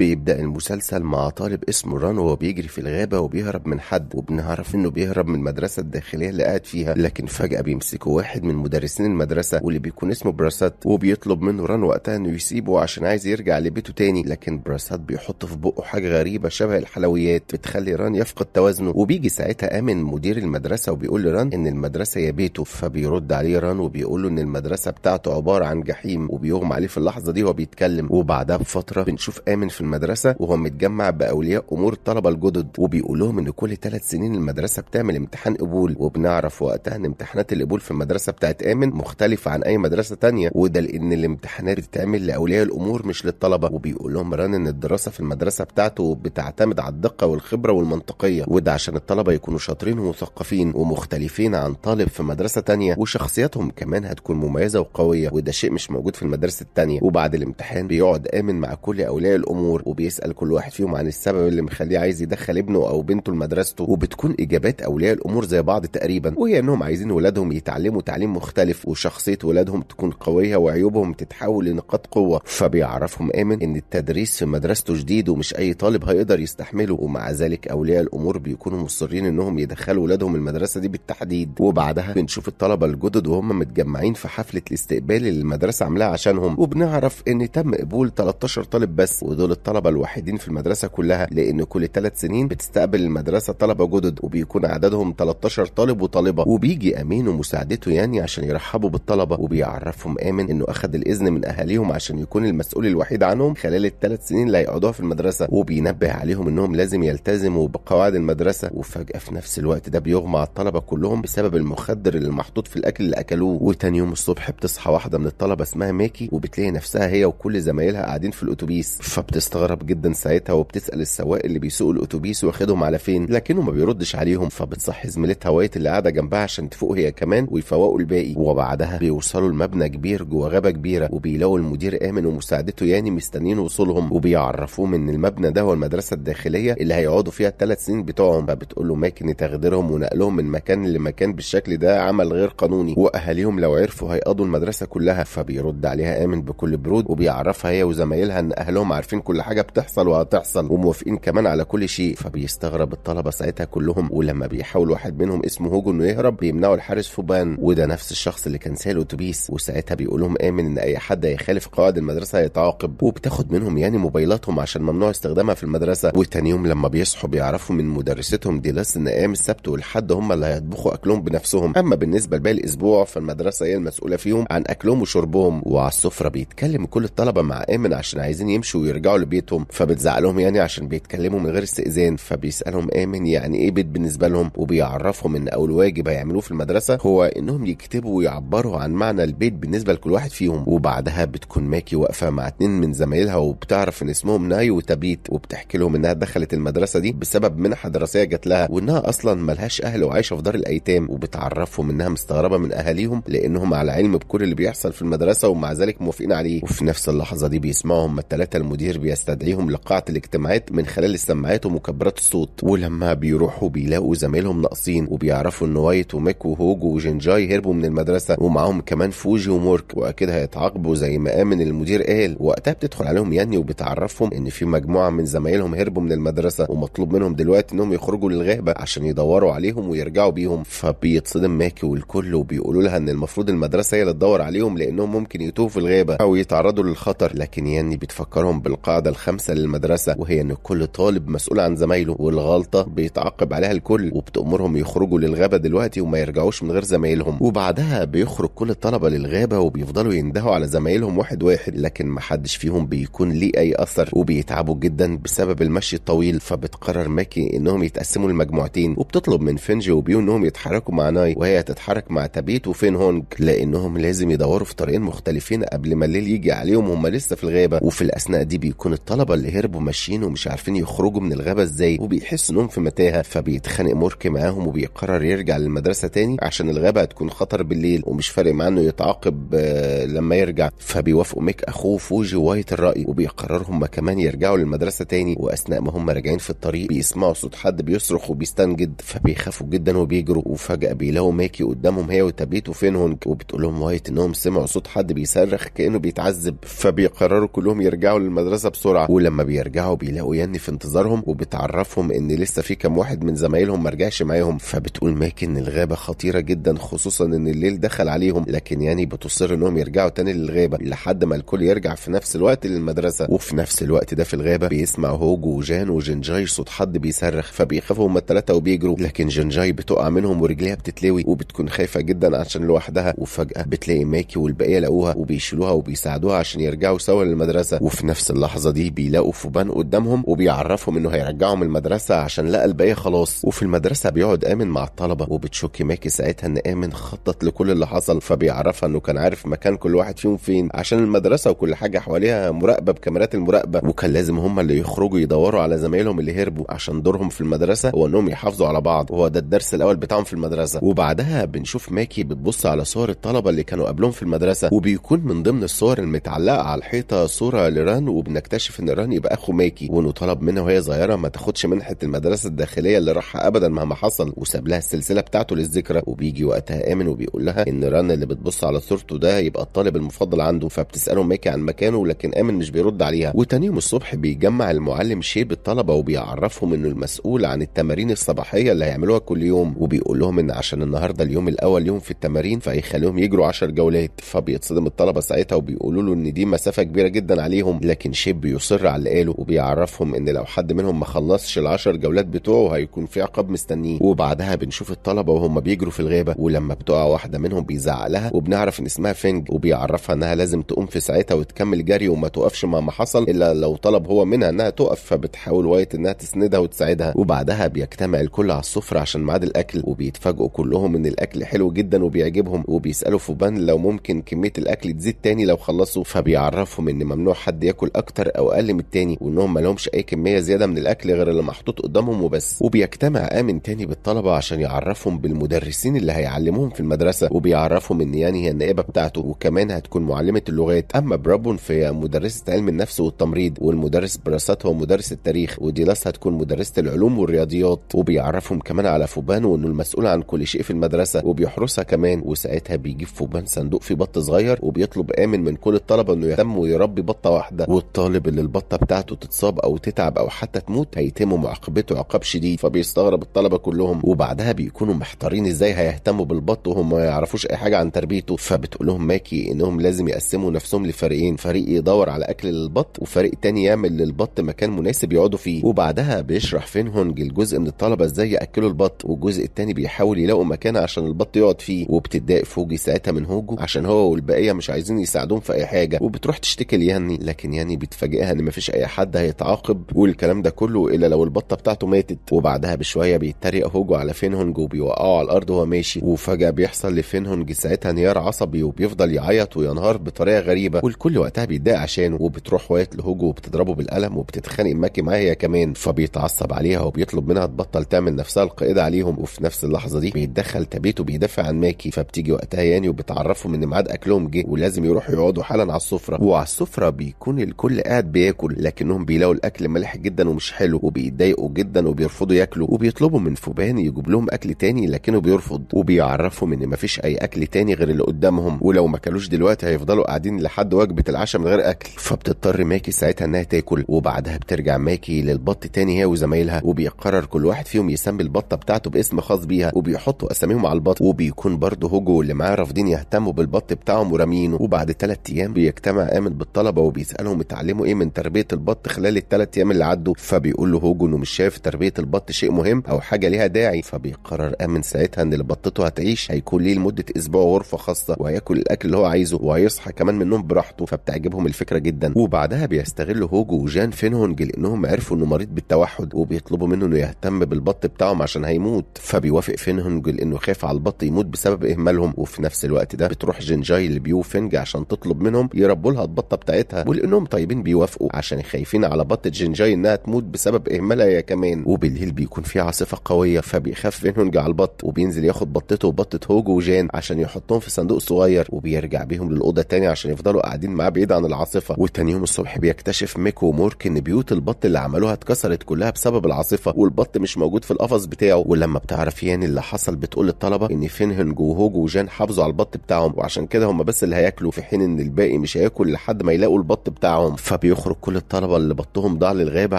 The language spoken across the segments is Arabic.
بيبدأ المسلسل مع طالب اسمه ران وهو بيجري في الغابة وبيهرب من حد وبنعرف انه بيهرب من المدرسة الداخلية اللي قاعد فيها لكن فجأة بيمسكه واحد من مدرسين المدرسة واللي بيكون اسمه براسات وبيطلب منه ران وقتها انه يسيبه عشان عايز يرجع لبيته تاني لكن براسات بيحط في بقه حاجة غريبة شبه الحلويات بتخلي ران يفقد توازنه وبيجي ساعتها آمن مدير المدرسة وبيقول لران ان المدرسة يا بيته فبيرد عليه ران وبيقول له ان المدرسة بتاعته عبارة عن جحيم وبيغمى عليه في اللحظة دي وهو بيتكلم وبعدها بفترة بنشوف آمن في المدرسه وهو متجمع باولياء امور الطلبه الجدد وبيقول لهم ان كل ثلاث سنين المدرسه بتعمل امتحان قبول وبنعرف وقتها ان امتحانات القبول في المدرسه بتاعت امن مختلفه عن اي مدرسه تانية وده لان الامتحانات بتتعمل لاولياء الامور مش للطلبه وبيقول لهم ران ان الدراسه في المدرسه بتاعته بتعتمد على الدقه والخبره والمنطقيه وده عشان الطلبه يكونوا شاطرين ومثقفين ومختلفين عن طالب في مدرسه تانية وشخصياتهم كمان هتكون مميزه وقويه وده شيء مش موجود في المدرسة التانية وبعد الامتحان بيقعد امن مع كل اولياء الامور الدكتور وبيسال كل واحد فيهم عن السبب اللي مخليه عايز يدخل ابنه او بنته لمدرسته وبتكون اجابات اولياء الامور زي بعض تقريبا وهي انهم عايزين ولادهم يتعلموا تعليم مختلف وشخصيه ولادهم تكون قويه وعيوبهم تتحول لنقاط قوه فبيعرفهم امن ان التدريس في مدرسته جديد ومش اي طالب هيقدر يستحمله ومع ذلك اولياء الامور بيكونوا مصرين انهم يدخلوا ولادهم المدرسه دي بالتحديد وبعدها بنشوف الطلبه الجدد وهم متجمعين في حفله الاستقبال اللي المدرسه عاملاها عشانهم وبنعرف ان تم قبول 13 طالب بس ودول الطلبه الوحيدين في المدرسه كلها لان كل ثلاث سنين بتستقبل المدرسه طلبه جدد وبيكون عددهم 13 طالب وطالبه وبيجي امين ومساعدته يعني عشان يرحبوا بالطلبه وبيعرفهم امن انه اخذ الاذن من اهاليهم عشان يكون المسؤول الوحيد عنهم خلال الثلاث سنين اللي هيقعدوها في المدرسه وبينبه عليهم انهم لازم يلتزموا بقواعد المدرسه وفجاه في نفس الوقت ده بيغمى على الطلبه كلهم بسبب المخدر اللي محطوط في الاكل اللي اكلوه وتاني يوم الصبح بتصحى واحده من الطلبه اسمها ميكي وبتلاقي نفسها هي وكل زمايلها قاعدين في الاتوبيس فبتصحى بتستغرب جدا ساعتها وبتسال السواق اللي بيسوق الاتوبيس واخدهم على فين لكنه ما بيردش عليهم فبتصحي زميلتها وايت اللي قاعده جنبها عشان تفوق هي كمان ويفوقوا الباقي وبعدها بيوصلوا لمبنى كبير جوه غابه كبيره وبيلاقوا المدير امن ومساعدته يعني مستنيين وصولهم وبيعرفوهم ان المبنى ده هو المدرسه الداخليه اللي هيقعدوا فيها الثلاث سنين بتوعهم فبتقول له ماكن تخديرهم ونقلهم من مكان لمكان بالشكل ده عمل غير قانوني واهاليهم لو عرفوا هيقضوا المدرسه كلها فبيرد عليها امن بكل برود وبيعرفها هي وزمايلها ان اهلهم عارفين كل حاجه بتحصل وهتحصل وموافقين كمان على كل شيء فبيستغرب الطلبه ساعتها كلهم ولما بيحاول واحد منهم اسمه هوجو انه يهرب بيمنعه الحارس فوبان وده نفس الشخص اللي كان سايق الاتوبيس وساعتها بيقول لهم امن ان اي حد هيخالف قواعد المدرسه هيتعاقب وبتاخد منهم يعني موبايلاتهم عشان ممنوع استخدامها في المدرسه وتاني يوم لما بيصحوا بيعرفوا من مدرستهم ديلاس ان ايام السبت والحد هم اللي هيطبخوا اكلهم بنفسهم اما بالنسبه لباقي الاسبوع فالمدرسه هي المسؤوله فيهم عن اكلهم وشربهم وعلى السفره بيتكلم كل الطلبه مع امن عشان عايزين يمشوا ويرجعوا بيتهم فبتزعلهم يعني عشان بيتكلموا من غير استئذان فبيسالهم امن يعني ايه بيت بالنسبه لهم وبيعرفهم ان اول واجب هيعملوه في المدرسه هو انهم يكتبوا ويعبروا عن معنى البيت بالنسبه لكل واحد فيهم وبعدها بتكون ماكي واقفه مع اتنين من زمايلها وبتعرف ان اسمهم ناي وتبيت وبتحكي لهم انها دخلت المدرسه دي بسبب منحه دراسيه جات لها وانها اصلا ملهاش اهل وعايشه في دار الايتام وبتعرفهم انها مستغربه من اهاليهم لانهم على علم بكل اللي بيحصل في المدرسه ومع ذلك موافقين عليه وفي نفس اللحظه دي بيسمعهم الثلاثه المدير بيس استدعيهم لقاعة الاجتماعات من خلال السماعات ومكبرات الصوت ولما بيروحوا بيلاقوا زمايلهم ناقصين وبيعرفوا ان وايت وميك وهوجو وجينجاي هربوا من المدرسة ومعاهم كمان فوجي ومورك واكيد هيتعاقبوا زي ما امن المدير قال وقتها بتدخل عليهم ياني وبتعرفهم ان في مجموعة من زمايلهم هربوا من المدرسة ومطلوب منهم دلوقتي انهم يخرجوا للغابة عشان يدوروا عليهم ويرجعوا بيهم فبيتصدم ماكي والكل وبيقولوا لها ان المفروض المدرسة هي اللي تدور عليهم لانهم ممكن يتوه في الغابة او يتعرضوا للخطر لكن ياني بتفكرهم بالقاعدة القاعدة الخامسة للمدرسة وهي إن كل طالب مسؤول عن زمايله والغلطة بيتعاقب عليها الكل وبتأمرهم يخرجوا للغابة دلوقتي وما يرجعوش من غير زمايلهم وبعدها بيخرج كل الطلبة للغابة وبيفضلوا يندهوا على زمايلهم واحد واحد لكن محدش فيهم بيكون ليه أي أثر وبيتعبوا جدا بسبب المشي الطويل فبتقرر ماكي إنهم يتقسموا لمجموعتين وبتطلب من فينجي وبيو إنهم يتحركوا مع ناي وهي تتحرك مع تابيت وفين هونج لأنهم لازم يدوروا في طريقين مختلفين قبل ما الليل يجي عليهم هم لسه في الغابة وفي الأثناء دي بيكون الطلبه اللي هربوا ماشيين ومش عارفين يخرجوا من الغابه ازاي وبيحس انهم في متاهه فبيتخانق مرك معاهم وبيقرر يرجع للمدرسه تاني عشان الغابه هتكون خطر بالليل ومش فارق معاه انه يتعاقب آه، لما يرجع فبيوافقوا ميك اخوه فوجي وايت الراي وبيقرروا هما كمان يرجعوا للمدرسه تاني واثناء ما هم راجعين في الطريق بيسمعوا صوت حد بيصرخ وبيستنجد فبيخافوا جدا وبيجروا وفجاه بيلاقوا ماكي قدامهم هي وفين هونج وبتقول لهم وايت انهم سمعوا صوت حد بيصرخ كانه بيتعذب فبيقرروا كلهم يرجعوا للمدرسه بسرعه بسرعه ولما بيرجعوا بيلاقوا ياني في انتظارهم وبتعرفهم ان لسه في كام واحد من زمايلهم ما رجعش معاهم فبتقول ماكي ان الغابه خطيره جدا خصوصا ان الليل دخل عليهم لكن ياني بتصر انهم يرجعوا تاني للغابه لحد ما الكل يرجع في نفس الوقت للمدرسه وفي نفس الوقت ده في الغابه بيسمع هوج وجان وجنجاي صوت حد بيصرخ فبيخافوا هما الثلاثه وبيجروا لكن جنجاي بتقع منهم ورجليها بتتلوي وبتكون خايفه جدا عشان لوحدها وفجاه بتلاقي ماكي والبقيه لقوها وبيشيلوها وبيساعدوها عشان يرجعوا سوا للمدرسه وفي نفس اللحظه دي بيلاقوا فوبان قدامهم وبيعرفهم انه هيرجعهم المدرسه عشان لقى الباقي خلاص وفي المدرسه بيقعد امن مع الطلبه وبتشك ماكي ساعتها ان امن خطط لكل اللي حصل فبيعرفها انه كان عارف مكان كل واحد فيهم فين عشان المدرسه وكل حاجه حواليها مراقبه بكاميرات المراقبه وكان لازم هم اللي يخرجوا يدوروا على زمايلهم اللي هربوا عشان دورهم في المدرسه هو انهم يحافظوا على بعض وهو ده الدرس الاول بتاعهم في المدرسه وبعدها بنشوف ماكي بتبص على صور الطلبه اللي كانوا قبلهم في المدرسه وبيكون من ضمن الصور المتعلقه على الحيطه صوره لران وبنكتشف اكتشف ان ران يبقى اخو ماكي وانه طلب منها وهي صغيره ما تاخدش منحه المدرسه الداخليه اللي راحها ابدا مهما حصل وساب لها السلسله بتاعته للذكرى وبيجي وقتها امن وبيقول لها ان ران اللي بتبص على صورته ده هيبقى الطالب المفضل عنده فبتساله ماكي عن مكانه لكن امن مش بيرد عليها وتاني يوم الصبح بيجمع المعلم شيب الطلبه وبيعرفهم انه المسؤول عن التمارين الصباحيه اللي هيعملوها كل يوم وبيقول لهم ان عشان النهارده اليوم الاول يوم في التمارين فهيخليهم يجروا 10 جولات فبيتصدم الطلبه ساعتها وبيقولوا له ان دي مسافه كبيره جدا عليهم لكن شيب بيصر على اللي قاله وبيعرفهم ان لو حد منهم ما خلصش العشر جولات بتوعه هيكون في عقاب مستنيه وبعدها بنشوف الطلبه وهم بيجروا في الغابه ولما بتقع واحده منهم بيزعق لها وبنعرف ان اسمها فينج وبيعرفها انها لازم تقوم في ساعتها وتكمل جري وما توقفش مع ما حصل الا لو طلب هو منها انها تقف فبتحاول وايت انها تسندها وتساعدها وبعدها بيجتمع الكل على السفره عشان ميعاد الاكل وبيتفاجئوا كلهم ان الاكل حلو جدا وبيعجبهم وبيسالوا فوبان لو ممكن كميه الاكل تزيد تاني لو خلصوا فبيعرفهم ان ممنوع حد ياكل اكتر او اقل من التاني وانهم مالهمش اي كميه زياده من الاكل غير اللي محطوط قدامهم وبس وبيجتمع امن تاني بالطلبه عشان يعرفهم بالمدرسين اللي هيعلموهم في المدرسه وبيعرفهم ان يعني هي النائبه بتاعته وكمان هتكون معلمه اللغات اما برابون فهي مدرسه علم النفس والتمريض والمدرس براسات هو مدرس التاريخ وديلاس هتكون مدرسه العلوم والرياضيات وبيعرفهم كمان على فوبان وانه المسؤول عن كل شيء في المدرسه وبيحرسها كمان وساعتها بيجيب فوبان صندوق في بط صغير وبيطلب امن من كل الطلبه انه يهتم ويربي بطه واحده والطالب اللي البطه بتاعته تتصاب او تتعب او حتى تموت هيتم معاقبته عقاب شديد فبيستغرب الطلبه كلهم وبعدها بيكونوا محتارين ازاي هيهتموا بالبط وهم ما يعرفوش اي حاجه عن تربيته فبتقول لهم ماكي انهم لازم يقسموا نفسهم لفريقين فريق يدور على اكل للبط وفريق تاني يعمل للبط مكان مناسب يقعدوا فيه وبعدها بيشرح فين هونج الجزء من الطلبه ازاي ياكلوا البط والجزء التاني بيحاول يلاقوا مكان عشان البط يقعد فيه وبتتضايق فوجي ساعتها من هوجو عشان هو والبقيه مش عايزين يساعدوهم في اي حاجه وبتروح تشتكي لياني لكن ياني بيتفاجئ حقيقه ان مفيش اي حد هيتعاقب والكلام ده كله الا لو البطه بتاعته ماتت وبعدها بشويه بيتريق هوجو على فينهونج وبيوقعه على الارض وهو ماشي وفجاه بيحصل لفينهونج ساعتها انهيار عصبي وبيفضل يعيط وينهار بطريقه غريبه والكل وقتها بيتضايق عشانه وبتروح وايت لهوجو وبتضربه بالقلم وبتتخانق ماكي معاها هي كمان فبيتعصب عليها وبيطلب منها تبطل تعمل نفسها القائده عليهم وفي نفس اللحظه دي بيتدخل تابيتو بيدافع عن ماكي فبتيجي وقتها ياني وبتعرفهم ان ميعاد اكلهم جه ولازم يروحوا يقعدوا حالا على السفره وعلى السفره بيكون الكل قاعد بياكل لكنهم بيلاقوا الاكل ملح جدا ومش حلو وبيتضايقوا جدا وبيرفضوا ياكلوا وبيطلبوا من فوبان يجيب لهم اكل تاني لكنه بيرفض وبيعرفهم ان مفيش اي اكل تاني غير اللي قدامهم ولو ما كلوش دلوقتي هيفضلوا قاعدين لحد وجبه العشاء من غير اكل فبتضطر ماكي ساعتها انها تاكل وبعدها بترجع ماكي للبط تاني هي وزمايلها وبيقرر كل واحد فيهم يسمي البطه بتاعته باسم خاص بيها وبيحطوا اساميهم على البط وبيكون برضه هوجو اللي معاه رافضين يهتموا بالبط بتاعهم ورامينه وبعد ثلاث ايام بيجتمع امن بالطلبه وبيسالهم اتعلموا ايه من تربيه البط خلال الثلاث ايام اللي عدوا فبيقول له هوجو انه مش شايف تربيه البط شيء مهم او حاجه ليها داعي فبيقرر امن ساعتها ان اللي بطته هتعيش هيكون ليه لمده اسبوع غرفه خاصه وهياكل الاكل اللي هو عايزه وهيصحى كمان من النوم براحته فبتعجبهم الفكره جدا وبعدها بيستغل هوجو وجان فينهونج لانهم عرفوا انه مريض بالتوحد وبيطلبوا منه انه يهتم بالبط بتاعهم عشان هيموت فبيوافق فينهونج لانه خايف على البط يموت بسبب اهمالهم وفي نفس الوقت ده بتروح جينجاي لبيو فينج عشان تطلب منهم يربوا لها البطه بتاعتها ولانهم طيبين بيو يوافقوا عشان خايفين على بطة جينجاي انها تموت بسبب اهمالها هي كمان وبالليل بيكون في عاصفة قوية فبيخاف منهم على البط وبينزل ياخد بطته وبطة هوجو وجان عشان يحطهم في صندوق صغير وبيرجع بيهم للأوضة تاني عشان يفضلوا قاعدين معاه بعيد عن العاصفة وتاني يوم الصبح بيكتشف ميكو ومورك ان بيوت البط اللي عملوها اتكسرت كلها بسبب العاصفة والبط مش موجود في القفص بتاعه ولما بتعرف يعني اللي حصل بتقول للطلبة ان فينهنج وهوجو وجان حافظوا على البط بتاعهم وعشان كده هم بس اللي هياكلوا في حين ان الباقي مش هياكل لحد ما يلاقوا البط بتاعهم فبي بيخرج كل الطلبه اللي بطهم ضاع للغابه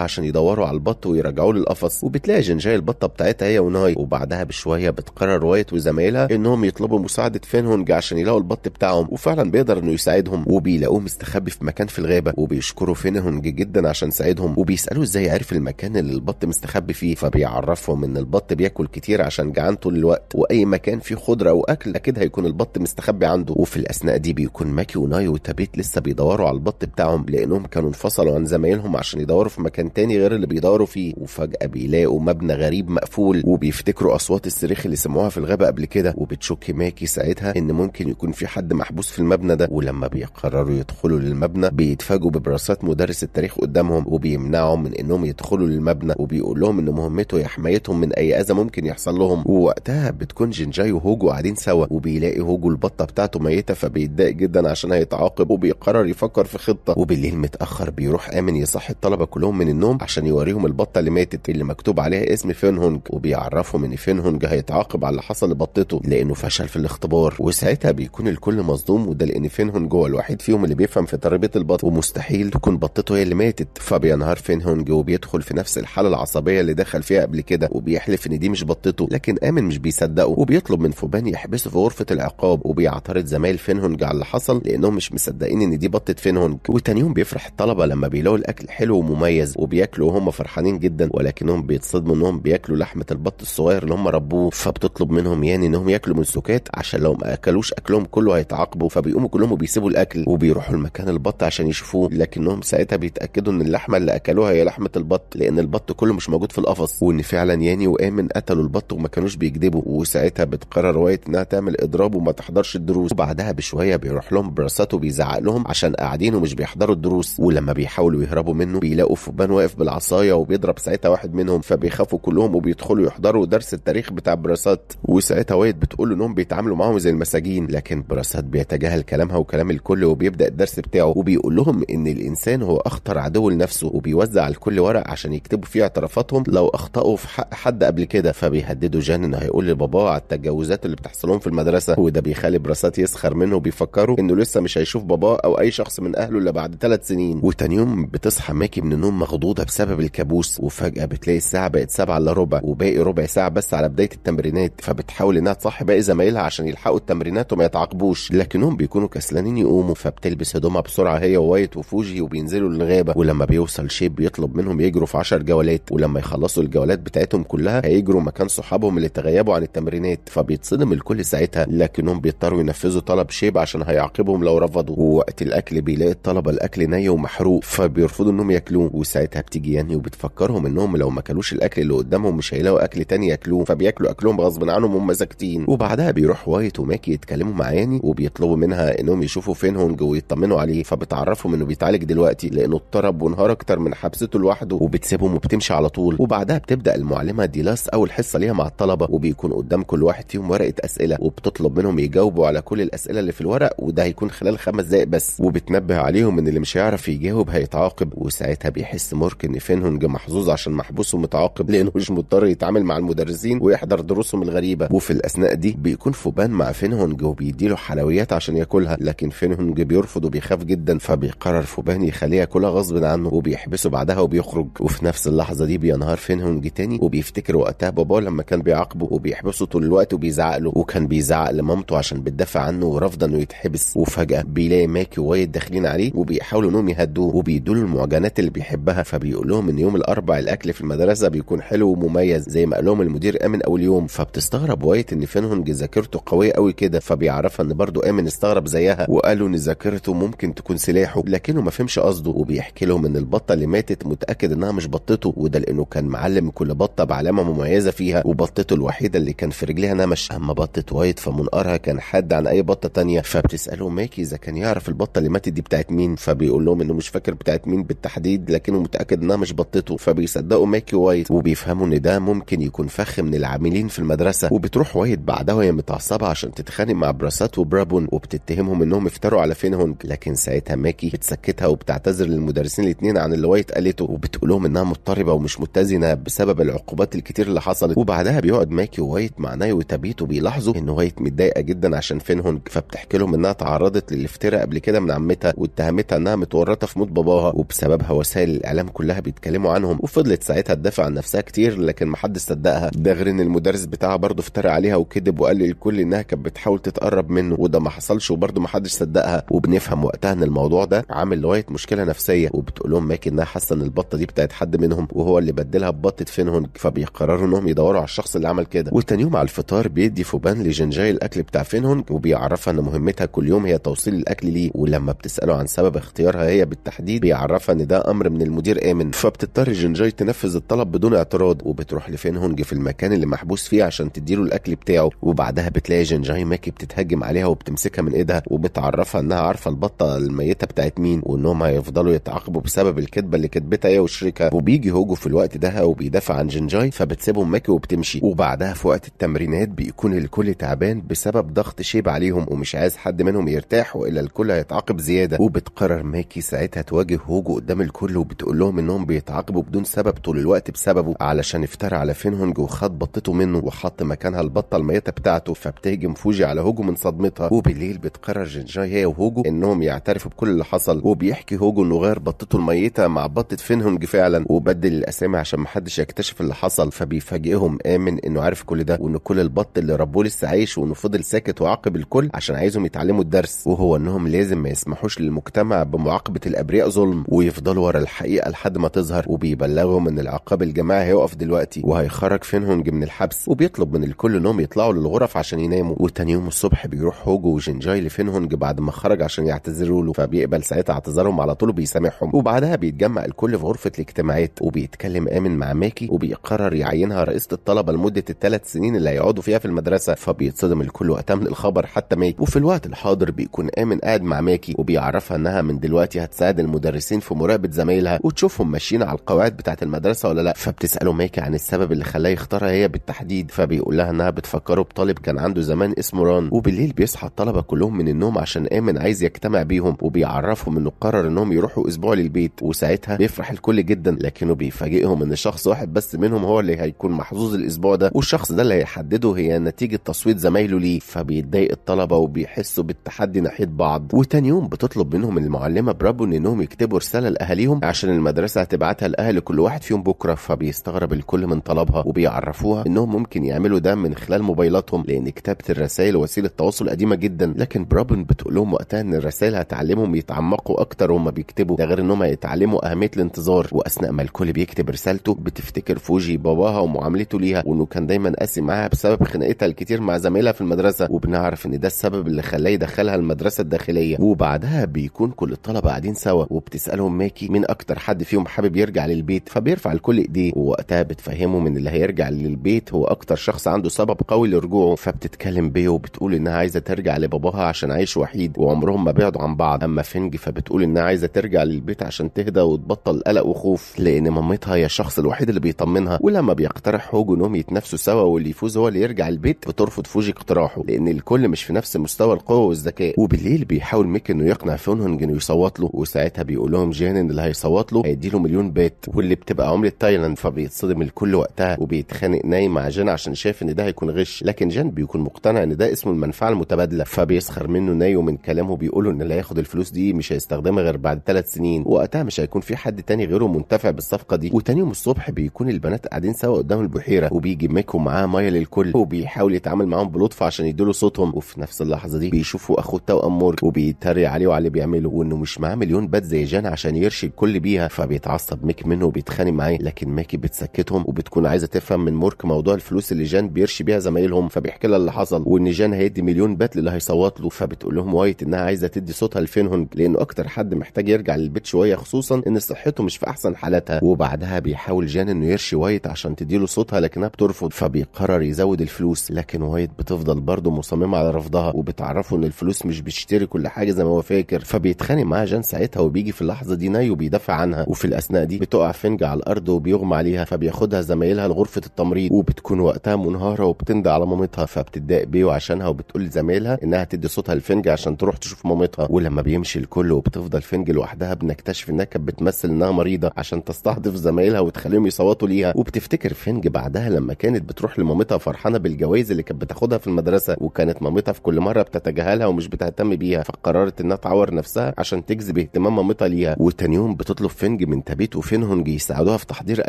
عشان يدوروا على البط ويرجعوه للقفص وبتلاقي جنجاي البطه بتاعتها هي وناي وبعدها بشويه بتقرر وايت وزمايلها انهم يطلبوا مساعده فينهونج عشان يلاقوا البط بتاعهم وفعلا بيقدر انه يساعدهم وبيلاقوه مستخبي في مكان في الغابه وبيشكروا فينهونج جدا عشان ساعدهم وبيسالوه ازاي عرف المكان اللي البط مستخبي فيه فبيعرفهم ان البط بياكل كتير عشان جعان طول الوقت واي مكان فيه خضره او اكل اكيد هيكون البط مستخبي عنده وفي الاثناء دي بيكون ماكي وناي وتابيت لسه بيدوروا على البط بتاعهم لانهم كانوا كانوا انفصلوا عن زمايلهم عشان يدوروا في مكان تاني غير اللي بيدوروا فيه وفجأة بيلاقوا مبنى غريب مقفول وبيفتكروا أصوات الصريخ اللي سمعوها في الغابة قبل كده وبتشك ماكي ساعتها إن ممكن يكون في حد محبوس في المبنى ده ولما بيقرروا يدخلوا للمبنى بيتفاجئوا ببراسات مدرس التاريخ قدامهم وبيمنعهم من إنهم يدخلوا للمبنى وبيقول لهم إن مهمته هي حمايتهم من أي أذى ممكن يحصل لهم ووقتها بتكون جينجاي وهوجو قاعدين سوا وبيلاقي هوجو البطة بتاعته ميتة فبيتضايق جدا عشان هيتعاقب وبيقرر يفكر في خطة وبالليل متأخر متاخر بيروح امن يصحي الطلبه كلهم من النوم عشان يوريهم البطه اللي ماتت اللي مكتوب عليها اسم فين هونج وبيعرفهم ان فين هونج هيتعاقب على اللي حصل لبطته لانه فشل في الاختبار وساعتها بيكون الكل مصدوم وده لان فين هونج هو الوحيد فيهم اللي بيفهم في تربيه البط ومستحيل تكون بطته هي اللي ماتت فبينهار فين هونج وبيدخل في نفس الحاله العصبيه اللي دخل فيها قبل كده وبيحلف ان دي مش بطته لكن امن مش بيصدقه وبيطلب من فوبان يحبسه في غرفه العقاب وبيعترض زمايل فين هونج على اللي حصل لانهم مش مصدقين ان دي بطه فين هونج وتاني يوم بيفرح الطلبه لما بيلاقوا الاكل حلو ومميز وبياكلوا وهم فرحانين جدا ولكنهم بيتصدموا انهم بياكلوا لحمه البط الصغير اللي هم ربوه فبتطلب منهم يعني انهم ياكلوا من سكات عشان لو ما اكلوش اكلهم كله هيتعاقبوا فبيقوموا كلهم وبيسيبوا الاكل وبيروحوا لمكان البط عشان يشوفوه لكنهم ساعتها بيتاكدوا ان اللحمه اللي اكلوها هي لحمه البط لان البط كله مش موجود في القفص وان فعلا ياني وامن قتلوا البط وما كانوش بيكذبوا وساعتها بتقرر وايت انها تعمل اضراب وما تحضرش الدروس وبعدها بشويه بيروح لهم براسات وبيزعق لهم عشان قاعدين ومش بيحضروا الدروس لما بيحاولوا يهربوا منه بيلاقوا فبان واقف بالعصايه وبيضرب ساعتها واحد منهم فبيخافوا كلهم وبيدخلوا يحضروا درس التاريخ بتاع براسات وساعتها وايد بتقول انهم بيتعاملوا معاهم زي المساجين لكن براسات بيتجاهل كلامها وكلام الكل وبيبدا الدرس بتاعه وبيقول لهم ان الانسان هو اخطر عدو لنفسه وبيوزع على الكل ورق عشان يكتبوا فيه اعترافاتهم لو اخطاوا في حق حد قبل كده فبيهددوا جان انه هيقول لباباه على التجاوزات اللي بتحصل لهم في المدرسه وده بيخلي براسات يسخر منه وبيفكره انه لسه مش هيشوف باباه او اي شخص من اهله الا بعد ثلاث سنين وتاني يوم بتصحى ماكي من النوم مخضوضه بسبب الكابوس وفجاه بتلاقي الساعه بقت سبعة الا ربع وباقي ربع ساعه بس على بدايه التمرينات فبتحاول انها تصحي باقي زمايلها عشان يلحقوا التمرينات وما يتعاقبوش لكنهم بيكونوا كسلانين يقوموا فبتلبس هدومها بسرعه هي ووايت وفوجي وبينزلوا للغابه ولما بيوصل شيب بيطلب منهم يجروا في 10 جولات ولما يخلصوا الجولات بتاعتهم كلها هيجروا مكان صحابهم اللي تغيبوا عن التمرينات فبيتصدم الكل ساعتها لكنهم بيضطروا ينفذوا طلب شيب عشان هيعاقبهم لو رفضوا ووقت الاكل بيلاقي الطلبه الاكل ني محروق فبيرفضوا انهم ياكلوه وساعتها بتيجي ياني وبتفكرهم انهم لو ما كلوش الاكل اللي قدامهم مش هيلاقوا اكل تاني ياكلوه فبياكلوا اكلهم غصب عنهم وهم ساكتين وبعدها بيروح وايت وماكي يتكلموا مع ياني وبيطلبوا منها انهم يشوفوا فين هونج ويطمنوا عليه فبتعرفهم انه بيتعالج دلوقتي لانه اضطرب وانهار اكتر من حبسته لوحده وبتسيبهم وبتمشي على طول وبعدها بتبدا المعلمه ديلاس اول حصه ليها مع الطلبه وبيكون قدام كل واحد فيهم ورقه اسئله وبتطلب منهم يجاوبوا على كل الاسئله اللي في الورق وده هيكون خلال خمس دقائق بس وبتنبه عليهم ان اللي مش هيعرف هيجاوب هيتعاقب وساعتها بيحس مورك ان فينهونج محظوظ عشان محبوس ومتعاقب لانه مش مضطر يتعامل مع المدرسين ويحضر دروسهم الغريبه وفي الاثناء دي بيكون فوبان مع فينهونج وبيديله حلويات عشان ياكلها لكن فينهونج بيرفض وبيخاف جدا فبيقرر فوبان يخليه ياكلها غصب عنه وبيحبسه بعدها وبيخرج وفي نفس اللحظه دي بينهار فينهونج تاني وبيفتكر وقتها باباه لما كان بيعاقبه وبيحبسه طول الوقت وبيزعق له وكان بيزعق لمامته عشان بتدافع عنه ورافضه انه يتحبس وفجاه بيلاقي ماكي وايد داخلين عليه وبيحاولوا انهم بيهدوه وبيدوا المعجنات اللي بيحبها فبيقول لهم ان يوم الاربع الاكل في المدرسه بيكون حلو ومميز زي ما قال لهم المدير امن اول يوم فبتستغرب وايت ان فينهنج ذاكرته قويه قوي كده فبيعرفها ان برضه امن استغرب زيها وقالوا ان ذاكرته ممكن تكون سلاحه لكنه ما فهمش قصده وبيحكي لهم ان البطه اللي ماتت متاكد انها مش بطته وده لانه كان معلم كل بطه بعلامه مميزه فيها وبطته الوحيده اللي كان في رجلها نمش اما بطه وايت فمنقارها كان حد عن اي بطه تانية فبتساله ماكي اذا كان يعرف البطه اللي ماتت دي بتاعت مين فبيقول لهم ان انه مش فاكر بتاعت مين بالتحديد لكنه متاكد انها مش بطته فبيصدقوا ماكي وايت وبيفهموا ان ده ممكن يكون فخ من العاملين في المدرسه وبتروح وايت بعدها وهي متعصبه عشان تتخانق مع براسات وبرابون وبتتهمهم انهم افتروا على فين هونج لكن ساعتها ماكي بتسكتها وبتعتذر للمدرسين الاثنين عن اللي وايت قالته وبتقول لهم انها مضطربه ومش متزنه بسبب العقوبات الكتير اللي حصلت وبعدها بيقعد ماكي وايت مع ناي وتابيت وبيلاحظوا ان وايت متضايقه جدا عشان فين هونج فبتحكي لهم انها تعرضت للافتراء قبل كده من عمتها واتهمتها انها متورطه مراته في موت باباها وبسببها وسائل الاعلام كلها بيتكلموا عنهم وفضلت ساعتها تدافع عن نفسها كتير لكن محدش صدقها ده غير ان المدرس بتاعها برضه افترى عليها وكذب وقال للكل انها كانت بتحاول تتقرب منه وده ما حصلش وبرضه محدش صدقها وبنفهم وقتها ان الموضوع ده عامل لغايه مشكله نفسيه وبتقول لهم ماكي انها حاسه ان البطه دي بتاعت حد منهم وهو اللي بدلها ببطه فينهونج فبيقرروا انهم يدوروا على الشخص اللي عمل كده وتاني يوم على الفطار بيدي فوبان لجنجاي الاكل بتاع فينهونج وبيعرفها ان مهمتها كل يوم هي توصيل الاكل ليه ولما بتساله عن سبب اختيارها هي بالتحديد بيعرفها ان ده امر من المدير امن فبتضطر جنجاي تنفذ الطلب بدون اعتراض وبتروح لفين هونج في المكان اللي محبوس فيه عشان تديله الاكل بتاعه وبعدها بتلاقي جنجاي ماكي بتتهجم عليها وبتمسكها من ايدها وبتعرفها انها عارفه البطه الميته بتاعت مين وانهم هيفضلوا يتعاقبوا بسبب الكذبه اللي كتبتها هي وشريكها وبيجي هوجو في الوقت ده وبيدافع عن جنجاي فبتسيبهم ماكي وبتمشي وبعدها في وقت التمرينات بيكون الكل تعبان بسبب ضغط شيب عليهم ومش عايز حد منهم يرتاح والا الكل هيتعاقب زياده وبتقرر ماكي ساعتها ساعتها تواجه هوجو قدام الكل وبتقول لهم انهم بيتعاقبوا بدون سبب طول الوقت بسببه علشان افترى على فينهونج وخد بطته منه وحط مكانها البطه الميته بتاعته فبتهجم فوجي على هوجو من صدمتها وبالليل بتقرر جينجاي هي وهوجو انهم يعترفوا بكل اللي حصل وبيحكي هوجو انه غير بطته الميته مع بطه فينهونج فعلا وبدل الاسامي عشان محدش يكتشف اللي حصل فبيفاجئهم امن انه عارف كل ده وان كل البط اللي ربوه لسه عايش وانه فضل ساكت وعاقب الكل عشان عايزهم يتعلموا الدرس وهو انهم لازم ما يسمحوش للمجتمع بمعاقبه الابرياء ظلم ويفضلوا ورا الحقيقه لحد ما تظهر وبيبلغهم ان العقاب الجماعي هيقف دلوقتي وهيخرج فينهونج من الحبس وبيطلب من الكل انهم يطلعوا للغرف عشان يناموا وتاني يوم الصبح بيروح هوجو وجينجاي لفينهونج بعد ما خرج عشان يعتذروا له فبيقبل ساعتها اعتذارهم على طول وبيسامحهم وبعدها بيتجمع الكل في غرفه الاجتماعات وبيتكلم امن مع ماكي وبيقرر يعينها رئيسه الطلبه لمده الثلاث سنين اللي هيقعدوا فيها في المدرسه فبيتصدم الكل وقتها من الخبر حتى ماكي وفي الوقت الحاضر بيكون امن قاعد مع ماكي وبيعرفها انها من دلوقتي هتساعد بتساعد المدرسين في مراقبه زمايلها وتشوفهم ماشيين على القواعد بتاعه المدرسه ولا لا فبتساله ميكي عن السبب اللي خلاه يختارها هي بالتحديد فبيقول لها انها بتفكره بطالب كان عنده زمان اسمه ران وبالليل بيصحى الطلبه كلهم من النوم عشان امن عايز يجتمع بيهم وبيعرفهم انه قرر انهم يروحوا اسبوع للبيت وساعتها بيفرح الكل جدا لكنه بيفاجئهم ان شخص واحد بس منهم هو اللي هيكون محظوظ الاسبوع ده والشخص ده اللي هيحدده هي نتيجه تصويت زمايله ليه فبيتضايق الطلبه وبيحسوا بالتحدي ناحيه بعض وتاني يوم بتطلب منهم المعلمه برابو من انهم يكتبوا رساله لاهاليهم عشان المدرسه هتبعتها لاهل كل واحد فيهم بكره فبيستغرب الكل من طلبها وبيعرفوها انهم ممكن يعملوا ده من خلال موبايلاتهم لان كتابه الرسائل وسيله تواصل قديمه جدا لكن برابن بتقول لهم وقتها ان الرسائل هتعلمهم يتعمقوا اكتر وهم بيكتبوا ده غير انهم هيتعلموا اهميه الانتظار واثناء ما الكل بيكتب رسالته بتفتكر فوجي باباها ومعاملته ليها وانه كان دايما قاسي معاها بسبب خناقتها الكتير مع زميلها في المدرسه وبنعرف ان ده السبب اللي خلاه يدخلها المدرسه الداخليه وبعدها بيكون كل الطلبه قاعدين قاعدين سوا وبتسالهم ماكي مين اكتر حد فيهم حابب يرجع للبيت فبيرفع الكل ايديه ووقتها بتفهمه من اللي هيرجع للبيت هو اكتر شخص عنده سبب قوي لرجوعه فبتتكلم بيه وبتقول انها عايزه ترجع لباباها عشان عايش وحيد وعمرهم ما بعدوا عن بعض اما فنج فبتقول انها عايزه ترجع للبيت عشان تهدى وتبطل قلق وخوف لان مامتها هي الشخص الوحيد اللي بيطمنها ولما بيقترح هوجو انهم يتنافسوا سوا واللي يفوز هو اللي يرجع البيت بترفض فوجي اقتراحه لان الكل مش في نفس مستوى القوه والذكاء وبالليل بيحاول ميكي انه يقنع فونهنج انه يصوت له وساعتها بيقول لهم ان اللي هيصوت له هيديله مليون بات واللي بتبقى عمله تايلاند فبيتصدم الكل وقتها وبيتخانق نايم مع جان عشان شايف ان ده هيكون غش لكن جان بيكون مقتنع ان ده اسمه المنفعه المتبادله فبيسخر منه ناي ومن كلامه بيقول ان اللي هياخد الفلوس دي مش هيستخدمها غير بعد ثلاث سنين وقتها مش هيكون في حد تاني غيره منتفع بالصفقه دي وتاني يوم الصبح بيكون البنات قاعدين سوا قدام البحيره وبيجي ميك ومعاه ميه للكل وبيحاول يتعامل معاهم بلطف عشان يدوا صوتهم وفي نفس اللحظه دي بيشوفوا اخوه التوأم مورك وبيتريق عليه وعلى اللي بيعمله وانه مش معاه مليون بات زي جان عشان يرشي الكل بيها فبيتعصب ميك منه وبيتخانق معاه لكن ماكي بتسكتهم وبتكون عايزه تفهم من مورك موضوع الفلوس اللي جان بيرشي بيها زمايلهم فبيحكي لها اللي حصل وان جان هيدي مليون بات للي هيصوت له فبتقول لهم وايت انها عايزه تدي صوتها لفينهم لانه اكتر حد محتاج يرجع للبيت شويه خصوصا ان صحته مش في احسن حالاتها وبعدها بيحاول جان انه يرشي وايت عشان تديله صوتها لكنها بترفض فبيقرر يزود الفلوس لكن وايت بتفضل برضه مصممه على رفضها وبتعرفه ان الفلوس مش بتشتري كل حاجه زي ما هو فاكر فبيتخانق معاها جان ساعتها بتاعتها وبيجي في اللحظه دي نايو بيدافع عنها وفي الاثناء دي بتقع فنج على الارض وبيغمى عليها فبياخدها زمايلها لغرفه التمريض وبتكون وقتها منهاره وبتندى على مامتها فبتتضايق بيه وعشانها وبتقول لزمايلها انها تدي صوتها لفنج عشان تروح تشوف مامتها ولما بيمشي الكل وبتفضل فنج لوحدها بنكتشف انها كانت بتمثل انها مريضه عشان تستحضف زمايلها وتخليهم يصوتوا ليها وبتفتكر فنج بعدها لما كانت بتروح لمامتها فرحانه بالجوائز اللي كانت بتاخدها في المدرسه وكانت مامتها في كل مره بتتجاهلها ومش بتهتم بيها فقررت انها تعور نفسها عشان تجذب اهتمام مامتها ليها وتاني يوم بتطلب فنج من تابيت وفينهونج يساعدوها في تحضير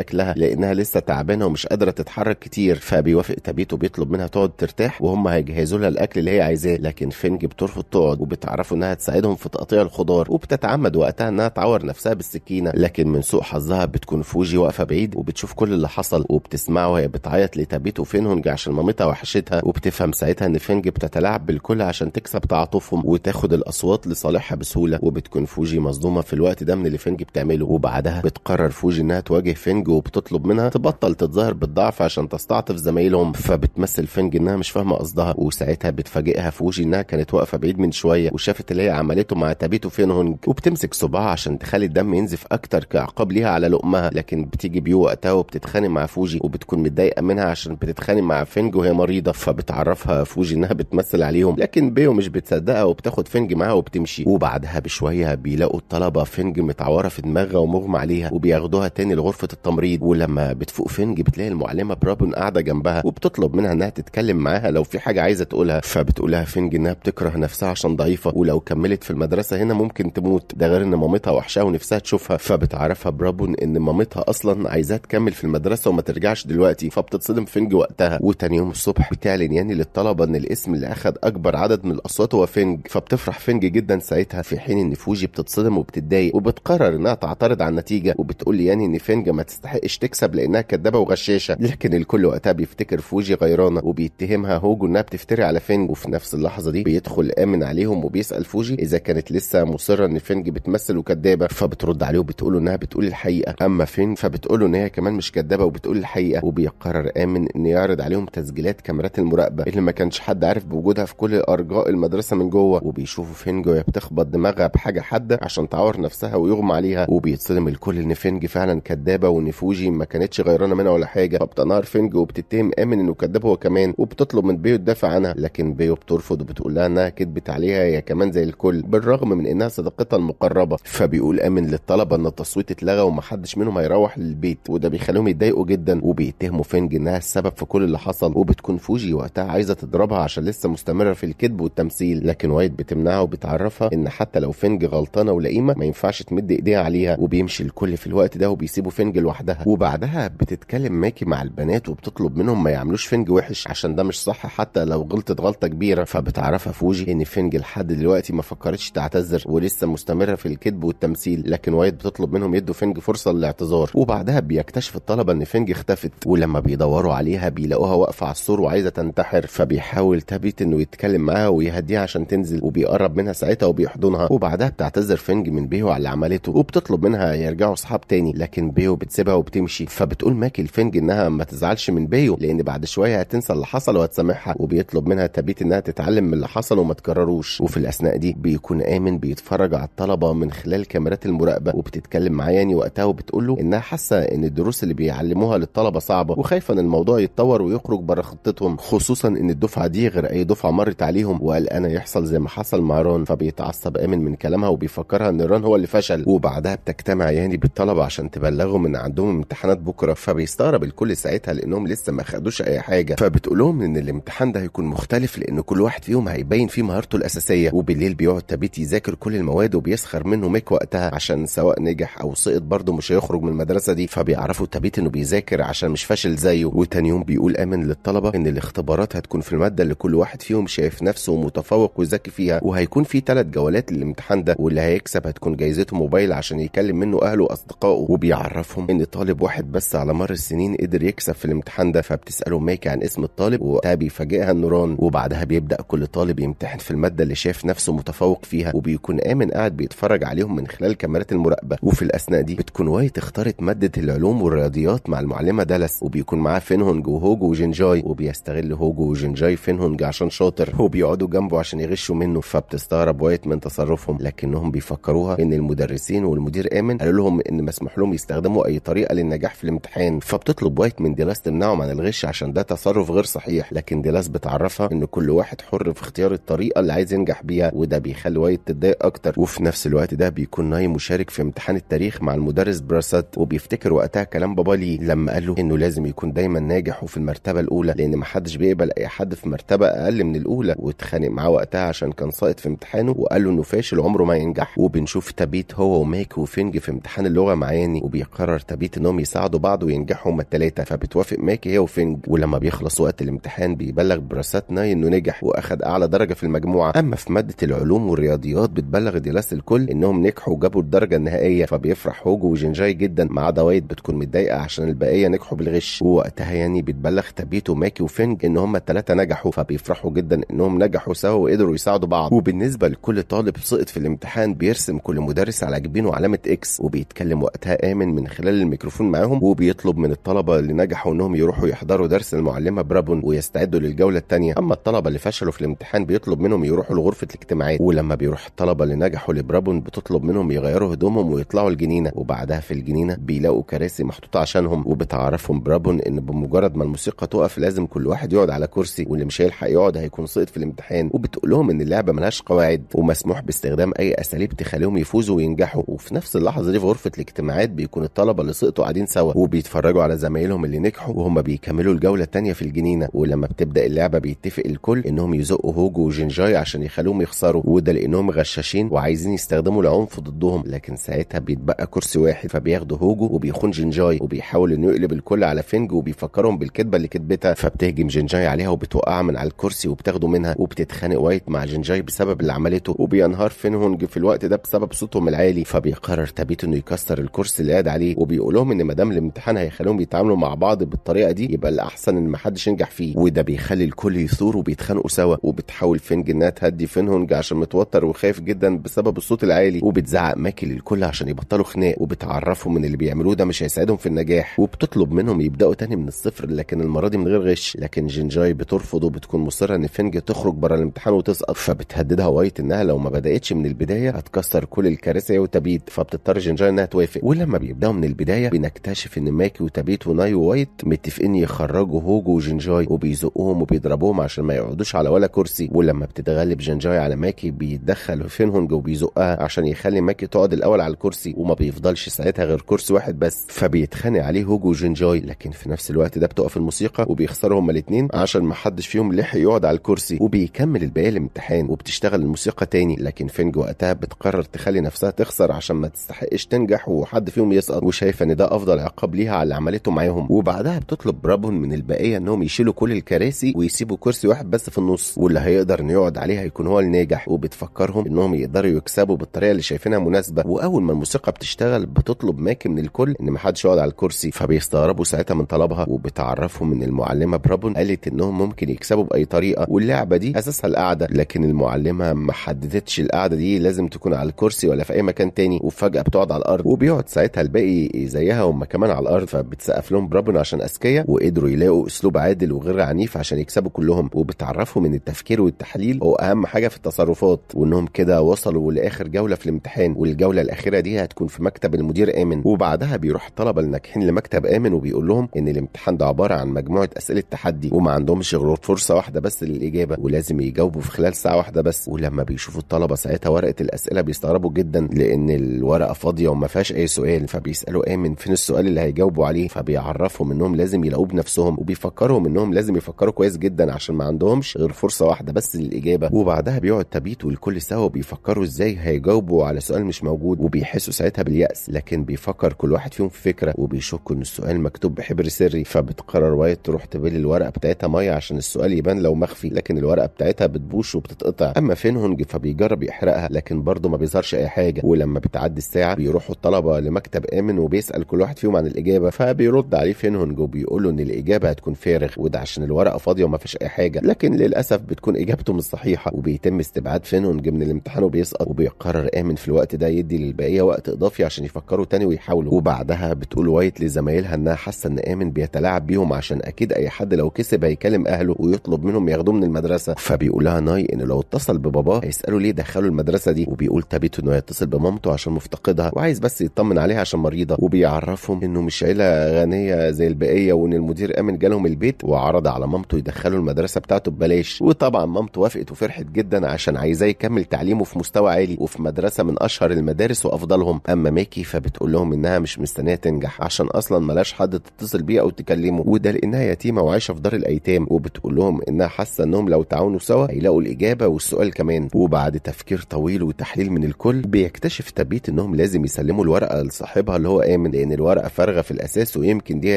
اكلها لانها لسه تعبانه ومش قادره تتحرك كتير فبيوافق تابيت وبيطلب منها تقعد ترتاح وهم هيجهزوا لها الاكل اللي هي عايزاه لكن فنج بترفض تقعد وبتعرفوا انها تساعدهم في تقطيع الخضار وبتتعمد وقتها انها تعور نفسها بالسكينه لكن من سوء حظها بتكون فوجي واقفه بعيد وبتشوف كل اللي حصل وبتسمعه وهي بتعيط لتابيت وفينهونج عشان مامتها وحشتها وبتفهم ساعتها ان فنج بتتلاعب بالكل عشان تكسب تعاطفهم وتاخد الاصوات لصالحها بسهوله وبتكون فوجي فوجي مصدومه في الوقت ده من اللي فينج بتعمله وبعدها بتقرر فوجي انها تواجه فينج وبتطلب منها تبطل تتظاهر بالضعف عشان تستعطف زمايلهم فبتمثل فينج انها مش فاهمه قصدها وساعتها بتفاجئها فوجي انها كانت واقفه بعيد من شويه وشافت اللي هي عملته مع تابيتو فين هونج وبتمسك صباعها عشان تخلي الدم ينزف اكتر كعقاب ليها على لقمها لكن بتيجي بيو وقتها وبتتخانق مع فوجي وبتكون متضايقه منها عشان بتتخانق مع فينج وهي مريضه فبتعرفها فوجي انها بتمثل عليهم لكن بيو مش بتصدقها وبتاخد فينج معاها وبتمشي وبعدها بشويه بيلا بيلاقوا الطلبه فنج متعوره في دماغها ومغمى عليها وبياخدوها تاني لغرفه التمريض ولما بتفوق فنج بتلاقي المعلمه برابن قاعده جنبها وبتطلب منها انها تتكلم معاها لو في حاجه عايزه تقولها فبتقولها فنج انها بتكره نفسها عشان ضعيفه ولو كملت في المدرسه هنا ممكن تموت ده غير ان مامتها وحشها ونفسها تشوفها فبتعرفها برابون ان مامتها اصلا عايزاها تكمل في المدرسه وما ترجعش دلوقتي فبتتصدم فنج وقتها وتاني يوم الصبح بتعلن يعني للطلبه ان الاسم اللي اخذ اكبر عدد من الاصوات هو فنج فبتفرح فنج جدا ساعتها في حين ان فوجي بتتصدم بتتصدم وبتتضايق وبتقرر انها تعترض على النتيجه وبتقول لي يعني ان فينجا ما تستحقش تكسب لانها كدابه وغشاشه لكن الكل وقتها بيفتكر فوجي غيرانه وبيتهمها هوجو انها بتفتري على فينج وفي نفس اللحظه دي بيدخل امن عليهم وبيسال فوجي اذا كانت لسه مصره ان فينج بتمثل وكدابه فبترد عليه وبتقول انها بتقول الحقيقه اما فين فبتقول ان هي كمان مش كدابه وبتقول الحقيقه وبيقرر امن ان يعرض عليهم تسجيلات كاميرات المراقبه اللي ما كانش حد عارف بوجودها في كل ارجاء المدرسه من جوه وبيشوفوا فينج وهي بتخبط دماغها بحاجه حاده كده عشان تعور نفسها ويغمى عليها وبيتصدم الكل ان فينج فعلا كدابه وان فوجي ما كانتش غيرانه منها ولا حاجه فبتنهار فينج وبتتهم امن انه كذاب هو كمان وبتطلب من بيو تدافع عنها لكن بيو بترفض وبتقول لها انها كدبت عليها هي كمان زي الكل بالرغم من انها صديقتها المقربه فبيقول امن للطلبه ان التصويت اتلغى ومحدش منهم هيروح للبيت وده بيخليهم يتضايقوا جدا وبيتهموا فينج انها السبب في كل اللي حصل وبتكون فوجي وقتها عايزه تضربها عشان لسه مستمره في الكذب والتمثيل لكن وايت بتمنعها وبتعرفها ان حتى لو فينج غلطان حصانه ولئيمه ما ينفعش تمد ايديها عليها وبيمشي الكل في الوقت ده وبيسيبوا فنج لوحدها وبعدها بتتكلم ماكي مع البنات وبتطلب منهم ما يعملوش فنج وحش عشان ده مش صح حتى لو غلطت غلطه كبيره فبتعرفها فوجي ان فنج لحد دلوقتي ما فكرتش تعتذر ولسه مستمره في الكذب والتمثيل لكن وايت بتطلب منهم يدوا فنج فرصه للاعتذار وبعدها بيكتشف الطلبه ان فنج اختفت ولما بيدوروا عليها بيلاقوها واقفه على السور وعايزه تنتحر فبيحاول تابيت انه يتكلم معاها ويهديها عشان تنزل وبيقرب منها ساعتها وبيحضنها وبعدها بتعتذر بتعتذر فينج من بيو على اللي عملته وبتطلب منها يرجعوا اصحاب تاني لكن بيو بتسيبها وبتمشي فبتقول ماكي لفينج انها ما تزعلش من بيو لان بعد شويه هتنسى اللي حصل وهتسامحها وبيطلب منها تبيت انها تتعلم من اللي حصل وما تكرروش وفي الاثناء دي بيكون امن بيتفرج على الطلبه من خلال كاميرات المراقبه وبتتكلم مع ياني وقتها وبتقول له انها حاسه ان الدروس اللي بيعلموها للطلبه صعبه وخايفه ان الموضوع يتطور ويخرج بره خطتهم خصوصا ان الدفعه دي غير اي دفعه مرت عليهم وقلقانه يحصل زي ما حصل مع رون فبيتعصب امن من كلامها وبيفكر مفكرها ان ران هو اللي فشل وبعدها بتجتمع يعني بالطلبه عشان تبلغهم من عندهم امتحانات بكره فبيستغرب الكل ساعتها لانهم لسه ما خدوش اي حاجه فبتقول لهم ان الامتحان ده هيكون مختلف لان كل واحد فيهم هيبين فيه مهارته الاساسيه وبالليل بيقعد تابيت يذاكر كل المواد وبيسخر منه ميك وقتها عشان سواء نجح او سقط برضه مش هيخرج من المدرسه دي فبيعرفوا تابيت انه بيذاكر عشان مش فاشل زيه وتاني يوم بيقول امن للطلبه ان الاختبارات هتكون في الماده اللي كل واحد فيهم شايف نفسه متفوق وذكي فيها وهيكون في ثلاث جولات للامتحان ده واللي هيكسب هتكون جايزته موبايل عشان يكلم منه اهله واصدقائه وبيعرفهم ان طالب واحد بس على مر السنين قدر يكسب في الامتحان ده فبتساله مايك عن اسم الطالب ووقتها بيفاجئها النوران وبعدها بيبدا كل طالب يمتحن في الماده اللي شاف نفسه متفوق فيها وبيكون امن قاعد بيتفرج عليهم من خلال كاميرات المراقبه وفي الاثناء دي بتكون وايت اختارت ماده العلوم والرياضيات مع المعلمه دالاس وبيكون معاه فينهونج وهوجو وجينجاي وبيستغل هوجو وجينجاي فينهونج عشان شاطر وبيقعدوا جنبه عشان يغشوا منه فبتستغرب وايت من تصرفهم لكنهم بيفكروها ان المدرسين والمدير امن قالوا لهم ان مسموح لهم يستخدموا اي طريقه للنجاح في الامتحان فبتطلب وايت من ديلاس تمنعهم عن الغش عشان ده تصرف غير صحيح لكن ديلاس بتعرفها ان كل واحد حر في اختيار الطريقه اللي عايز ينجح بيها وده بيخلي وايت تتضايق اكتر وفي نفس الوقت ده بيكون ناي مشارك في امتحان التاريخ مع المدرس براسات وبيفتكر وقتها كلام بابا ليه لما قال له انه لازم يكون دايما ناجح وفي المرتبه الاولى لان محدش بيقبل اي حد في مرتبه اقل من الاولى واتخانق معاه وقتها عشان كان ساقط في امتحانه وقال له انه فاشل عمره ما ينجح وبنشوف تابيت هو وماك وفنج في امتحان اللغه معاني وبيقرر تابيت انهم يساعدوا بعض وينجحوا هما الثلاثه فبتوافق ماك هي وفنج ولما بيخلص وقت الامتحان بيبلغ براسات ناي انه نجح واخد اعلى درجه في المجموعه اما في ماده العلوم والرياضيات بتبلغ ديلاس الكل انهم نجحوا وجابوا الدرجه النهائيه فبيفرح هوجو وجنجاي جدا ما عدا وايد بتكون متضايقه عشان البقيه نجحوا بالغش ووقتها يعني بتبلغ تابيت وماكي وفنج ان هما الثلاثه نجحوا فبيفرحوا جدا انهم نجحوا سوا وقدروا يساعدوا بعض وبالنسبه لكل طالب سقط في الامتحان بيرسم كل مدرس على جبينه علامه اكس وبيتكلم وقتها امن من خلال الميكروفون معاهم وبيطلب من الطلبه اللي نجحوا انهم يروحوا يحضروا درس المعلمه برابون ويستعدوا للجوله الثانيه اما الطلبه اللي فشلوا في الامتحان بيطلب منهم يروحوا لغرفه الاجتماعات ولما بيروح الطلبه اللي نجحوا لبرابون بتطلب منهم يغيروا هدومهم ويطلعوا الجنينه وبعدها في الجنينه بيلاقوا كراسي محطوطه عشانهم وبتعرفهم برابون ان بمجرد ما الموسيقى تقف لازم كل واحد يقعد على كرسي واللي مش هيلحق يقعد هيكون سقط في الامتحان وبتقول لهم ان اللعبه ملهاش قواعد ومسموح باستخدام اي اساليب بتخليهم يفوزوا وينجحوا وفي نفس اللحظه دي في غرفه الاجتماعات بيكون الطلبه اللي سقطوا قاعدين سوا وبيتفرجوا على زمايلهم اللي نجحوا وهم بيكملوا الجوله الثانيه في الجنينه ولما بتبدا اللعبه بيتفق الكل انهم يزقوا هوجو وجينجاي عشان يخلوهم يخسروا وده لانهم غشاشين وعايزين يستخدموا العنف ضدهم لكن ساعتها بيتبقى كرسي واحد فبياخدوا هوجو وبيخون جينجاي وبيحاول انه يقلب الكل على فينج وبيفكرهم بالكذبه اللي كذبتها فبتهجم جينجاي عليها وبتوقعها من على الكرسي وبتاخده منها وبتتخانق وايت مع جينجاي بسبب اللي عملته وبينهار هونج في الوقت الوقت ده بسبب صوتهم العالي فبيقرر تابيت انه يكسر الكرسي اللي قاعد عليه وبيقول لهم ان ما دام الامتحان هيخليهم يتعاملوا مع بعض بالطريقه دي يبقى الاحسن ان محدش ينجح فيه وده بيخلي الكل يثور وبيتخانقوا سوا وبتحاول فينج انها تهدي فينهونج عشان متوتر وخايف جدا بسبب الصوت العالي وبتزعق ماكي للكل عشان يبطلوا خناق وبتعرفهم ان اللي بيعملوه ده مش هيساعدهم في النجاح وبتطلب منهم يبداوا تاني من الصفر لكن المره دي من غير غش لكن جينجاي بترفض وبتكون مصره ان فينج تخرج بره الامتحان وتسقط فبتهددها وايت انها لو ما بداتش من البدايه هتكسر كل الكراسي وتبيت فبتضطر جنجر انها توافق ولما بيبداوا من البدايه بنكتشف ان ماكي وتبيت وناي وايت متفقين يخرجوا هوجو وجنجاي وبيزقوهم وبيضربوهم عشان ما يقعدوش على ولا كرسي ولما بتتغلب جنجاي على ماكي بيتدخل فينهونج وبيزقها عشان يخلي ماكي تقعد الاول على الكرسي وما بيفضلش ساعتها غير كرسي واحد بس فبيتخانق عليه هوجو وجنجاي لكن في نفس الوقت ده بتقف الموسيقى وبيخسروا هما الاثنين عشان ما حدش فيهم لحق يقعد على الكرسي وبيكمل الباقي الامتحان وبتشتغل الموسيقى تاني لكن فينج وقتها بت بتقرر تخلي نفسها تخسر عشان ما تستحقش تنجح وحد فيهم يسقط وشايفه ان ده افضل عقاب ليها على اللي عملته معاهم وبعدها بتطلب برابون من البقيه انهم يشيلوا كل الكراسي ويسيبوا كرسي واحد بس في النص واللي هيقدر انه يقعد عليه هيكون هو الناجح وبتفكرهم انهم يقدروا يكسبوا بالطريقه اللي شايفينها مناسبه واول ما الموسيقى بتشتغل بتطلب ماكي من الكل ان ما حدش يقعد على الكرسي فبيستغربوا ساعتها من طلبها وبتعرفهم ان المعلمه برابون قالت انهم ممكن يكسبوا باي طريقه واللعبه دي اساسها القعده لكن المعلمه ما حددتش القعده دي لازم تكون تكون على الكرسي ولا في اي مكان تاني وفجاه بتقعد على الارض وبيقعد ساعتها الباقي زيها هم كمان على الارض فبتسقف لهم بربنا عشان اذكياء وقدروا يلاقوا اسلوب عادل وغير عنيف عشان يكسبوا كلهم وبتعرفهم ان التفكير والتحليل هو اهم حاجه في التصرفات وانهم كده وصلوا لاخر جوله في الامتحان والجوله الاخيره دي هتكون في مكتب المدير امن وبعدها بيروح الطلبه الناجحين لمكتب امن وبيقول لهم ان الامتحان ده عباره عن مجموعه اسئله تحدي وما عندهمش غير فرصه واحده بس للاجابه ولازم يجاوبوا في خلال ساعه واحده بس ولما بيشوفوا الطلبه ساعتها ورقه الاسئله الاسئله بيستغربوا جدا لان الورقه فاضيه وما فيهاش اي سؤال فبيسالوا ايه من فين السؤال اللي هيجاوبوا عليه فبيعرفهم انهم لازم يلاقوه بنفسهم وبيفكرهم انهم لازم يفكروا كويس جدا عشان ما عندهمش غير فرصه واحده بس للاجابه وبعدها بيقعد تبيت والكل سوا بيفكروا ازاي هيجاوبوا على سؤال مش موجود وبيحسوا ساعتها بالياس لكن بيفكر كل واحد فيهم في فكره وبيشك ان السؤال مكتوب بحبر سري فبتقرر وايت تروح تبل الورقه بتاعتها ميه عشان السؤال يبان لو مخفي لكن الورقه بتاعتها بتبوش وبتتقطع اما فين هونج فبيجرب يحرقها لكن برضه برضه ما بيظهرش اي حاجه ولما بتعدي الساعه بيروحوا الطلبه لمكتب امن وبيسال كل واحد فيهم عن الاجابه فبيرد عليه فينهنج وبيقول له ان الاجابه هتكون فارغ وده عشان الورقه فاضيه وما فيش اي حاجه لكن للاسف بتكون اجابته مش صحيحه وبيتم استبعاد فينهنج من الامتحان وبيسقط وبيقرر امن في الوقت ده يدي للبقيه وقت اضافي عشان يفكروا تاني ويحاولوا وبعدها بتقول وايت لزمايلها انها حاسه ان امن بيتلاعب بيهم عشان اكيد اي حد لو كسب هيكلم اهله ويطلب منهم ياخدوه من المدرسه فبيقولها ناي انه لو اتصل بباباه هيساله ليه دخلوا المدرسه دي وبيقول بيقول تابيت انه يتصل بمامته عشان مفتقدها وعايز بس يطمن عليها عشان مريضه وبيعرفهم انه مش عيله غنيه زي البقيه وان المدير امن جالهم البيت وعرض على مامته يدخله المدرسه بتاعته ببلاش وطبعا مامته وافقت وفرحت جدا عشان عايزاه يكمل تعليمه في مستوى عالي وفي مدرسه من اشهر المدارس وافضلهم اما ميكي فبتقول لهم انها مش مستنيه تنجح عشان اصلا ملاش حد تتصل بيه او تكلمه وده لانها يتيمه وعايشه في دار الايتام وبتقول لهم انها حاسه انهم لو تعاونوا سوا هيلاقوا الاجابه والسؤال كمان وبعد تفكير طويل وتحليل تعديل من الكل بيكتشف تبيت انهم لازم يسلموا الورقه لصاحبها اللي هو امن لان الورقه فارغه في الاساس ويمكن دي هي